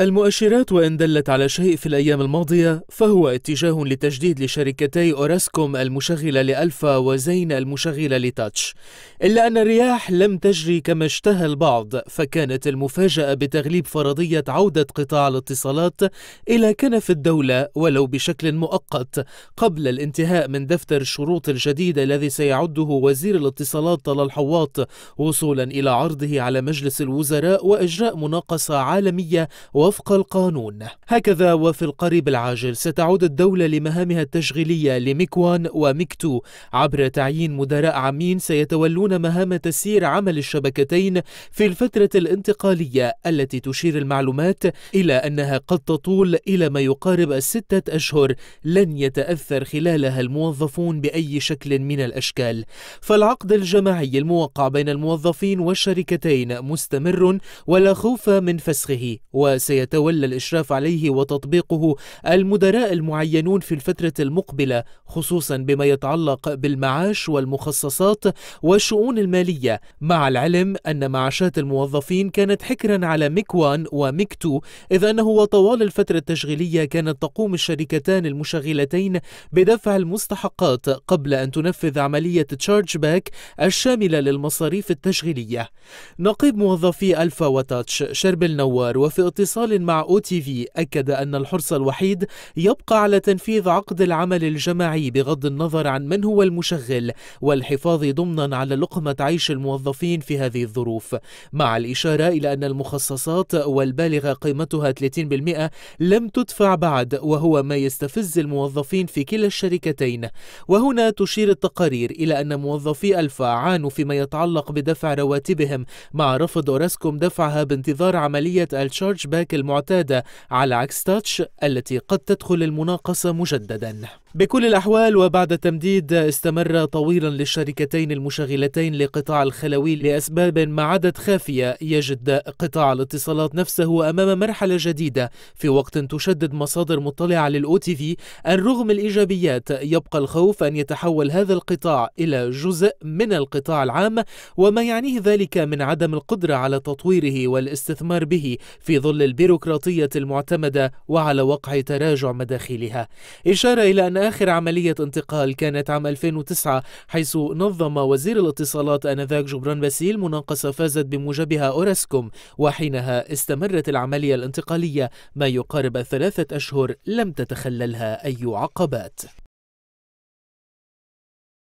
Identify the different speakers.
Speaker 1: المؤشرات وإن دلت على شيء في الأيام الماضية فهو اتجاه لتجديد لشركتي أوراسكوم المشغلة لألفا وزين المشغلة لتاتش إلا أن الرياح لم تجري كما اشتهى البعض فكانت المفاجأة بتغليب فرضية عودة قطاع الاتصالات إلى كنف الدولة ولو بشكل مؤقت قبل الانتهاء من دفتر الشروط الجديد الذي سيعده وزير الاتصالات طلال الحواط وصولا إلى عرضه على مجلس الوزراء وإجراء مناقصة عالمية و وفق القانون هكذا وفي القريب العاجل ستعود الدولة لمهامها التشغيلية لميكوان وميكتو عبر تعيين مدراء عامين سيتولون مهام تسيير عمل الشبكتين في الفترة الانتقالية التي تشير المعلومات إلى أنها قد تطول إلى ما يقارب الستة أشهر لن يتأثر خلالها الموظفون بأي شكل من الأشكال فالعقد الجماعي الموقع بين الموظفين والشركتين مستمر ولا خوف من فسخه وسي سيتولى الإشراف عليه وتطبيقه المدراء المعينون في الفترة المقبلة خصوصا بما يتعلق بالمعاش والمخصصات والشؤون المالية مع العلم أن معاشات الموظفين كانت حكرا على ميكوان وميكتو إذ أنه طوال الفترة التشغيلية كانت تقوم الشركتان المشغلتين بدفع المستحقات قبل أن تنفذ عملية تشارج باك الشاملة للمصاريف التشغيلية نقيب موظفي ألفا وتاتش شرب النوار وفي اتصال اتصال مع أو تي في أكد أن الحرص الوحيد يبقى على تنفيذ عقد العمل الجماعي بغض النظر عن من هو المشغل والحفاظ ضمنا على لقمة عيش الموظفين في هذه الظروف مع الإشارة إلى أن المخصصات والبالغة قيمتها 30% لم تدفع بعد وهو ما يستفز الموظفين في كلا الشركتين وهنا تشير التقارير إلى أن موظفي ألفا عانوا فيما يتعلق بدفع رواتبهم مع رفض أوراسكوم دفعها بانتظار عملية الشارج باك المعتادة على عكس تاتش التي قد تدخل المناقصة مجددا بكل الأحوال وبعد تمديد استمر طويلا للشركتين المشغلتين لقطاع الخلوي لأسباب ما عدت خافية يجد قطاع الاتصالات نفسه أمام مرحلة جديدة في وقت تشدد مصادر مطلعة للأو تي في أن رغم الإيجابيات يبقى الخوف أن يتحول هذا القطاع إلى جزء من القطاع العام وما يعنيه ذلك من عدم القدرة على تطويره والاستثمار به في ظل البيروقراطية المعتمدة وعلى وقع تراجع مداخيلها إشارة إلى أن آخر عملية انتقال كانت عام 2009 حيث نظم وزير الاتصالات آنذاك جبران باسيل مناقصة فازت بموجبها أوراسكوم وحينها استمرت العملية الانتقالية ما يقارب ثلاثة أشهر لم تتخللها أي عقبات